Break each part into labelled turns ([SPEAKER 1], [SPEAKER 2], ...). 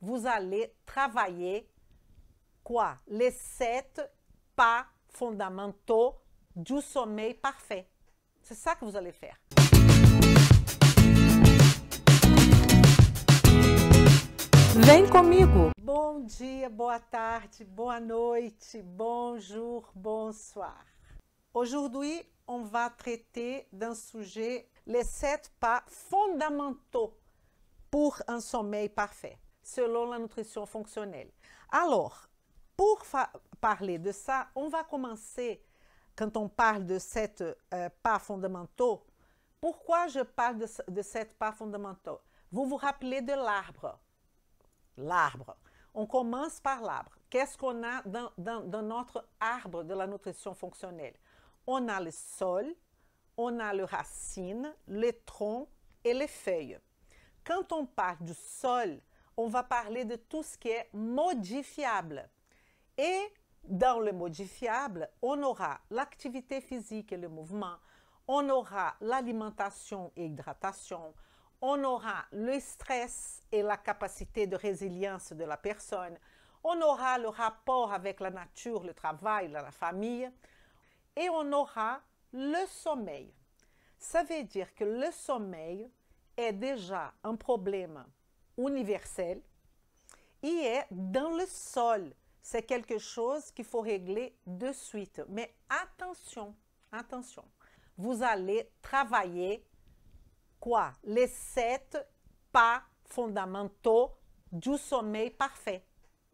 [SPEAKER 1] vous allez travailler quoi Les sept pas fondamentaux du sommeil parfait. C'est ça que vous allez faire. Vem comigo! bonjour, dia, boa tarde, boa noite, bonjour, bonsoir. Aujourd'hui, on va traiter d'un sujet, les sept pas fondamentaux pour un sommeil parfait selon la nutrition fonctionnelle. Alors, pour parler de ça, on va commencer quand on parle de sept euh, pas fondamentaux. Pourquoi je parle de, cette sept pas fondamentaux Vous vous rappelez de l'arbre. L'arbre. On commence par l'arbre. Qu'est-ce qu'on a dans, notre arbre de la nutrition fonctionnelle On a le sol, on a les racines, les troncs et les feuilles. Quand on parle du sol, on va parler de tout ce qui est modifiable. Et dans le modifiable, on aura l'activité physique et le mouvement, on aura l'alimentation et l'hydratation, on aura le stress et la capacité de résilience de la personne, on aura le rapport avec la nature, le travail, la famille, et on aura le sommeil. Ça veut dire que le sommeil est déjà un problème universel Il est dans le sol. C'est quelque chose qu'il faut régler de suite. Mais attention, attention. Vous allez travailler quoi? Les sept pas fondamentaux du sommeil parfait.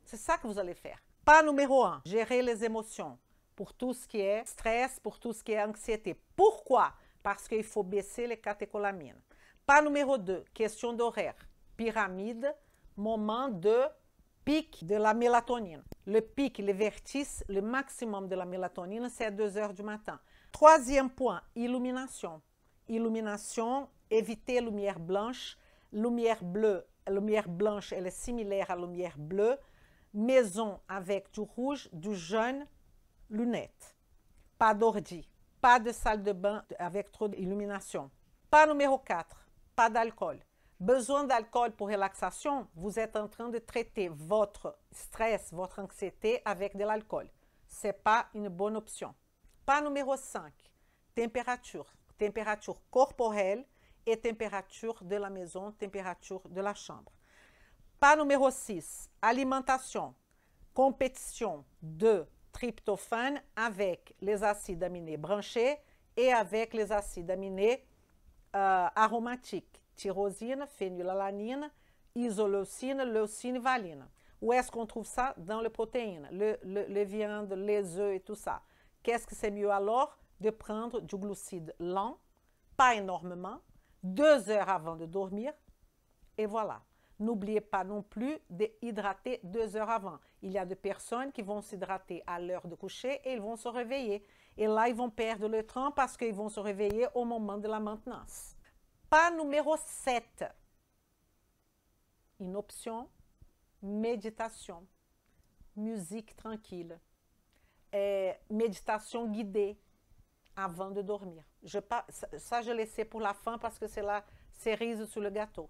[SPEAKER 1] C'est ça que vous allez faire. Pas numéro un, gérer les émotions pour tout ce qui est stress, pour tout ce qui est anxiété. Pourquoi? Parce qu'il faut baisser les catécholamines. Pas numéro deux, question d'horaire pyramide, moment de pic de la mélatonine. Le pic, le vertice, le maximum de la mélatonine, c'est à 2 heures du matin. Troisième point, illumination. Illumination, éviter lumière blanche, lumière bleue. Lumière blanche, elle est similaire à lumière bleue. Maison avec du rouge, du jaune, lunettes. Pas d'ordi, pas de salle de bain avec trop d'illumination. Pas numéro 4, pas d'alcool besoin d'alcool pour relaxation, vous êtes en train de traiter votre stress, votre anxiété avec de l'alcool. Ce n'est pas une bonne option. Pas numéro 5, température. Température corporelle et température de la maison, température de la chambre. Pas numéro 6, alimentation. Compétition de tryptophane avec les acides aminés branchés et avec les acides aminés euh, aromatiques tyrosine, phénylalanine, isoleucine, leucine, valine. Où est-ce qu'on trouve ça Dans les protéines, le, les viandes, les œufs et tout ça. Qu'est-ce que c'est mieux alors de prendre du glucide lent, pas énormément, deux heures avant de dormir, et voilà. N'oubliez pas non plus hydrater deux heures avant. Il y a des personnes qui vont s'hydrater à l'heure de coucher et ils vont se réveiller. Et là, ils vont perdre le temps parce qu'ils vont se réveiller au moment de la maintenance. Pas numéro 7. Une option, méditation, musique tranquille, et méditation guidée avant de dormir. ça, je laissais pour la fin parce que c'est la cerise sur le gâteau.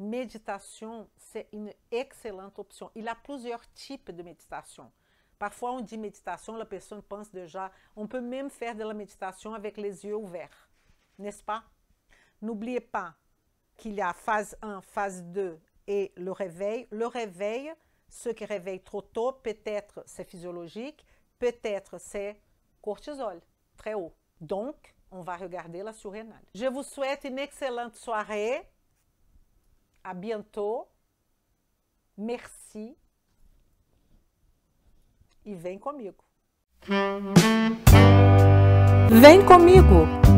[SPEAKER 1] Méditation, c'est une excellente option. Il y a plusieurs types de méditation. Parfois, on dit méditation, la personne pense déjà. On peut même faire de la méditation avec les yeux ouverts, n'est-ce pas? N'oubliez pas qu'il y a phase 1, phase 2 et le réveil. Le réveil, ceux qui réveillent trop tôt, peut-être c'est physiologique, peut-être c'est cortisol, très haut. Donc, on va regarder la surrénale. Je vous souhaite une excellente soirée. À bientôt. Merci. avec moi. comigo. avec comigo.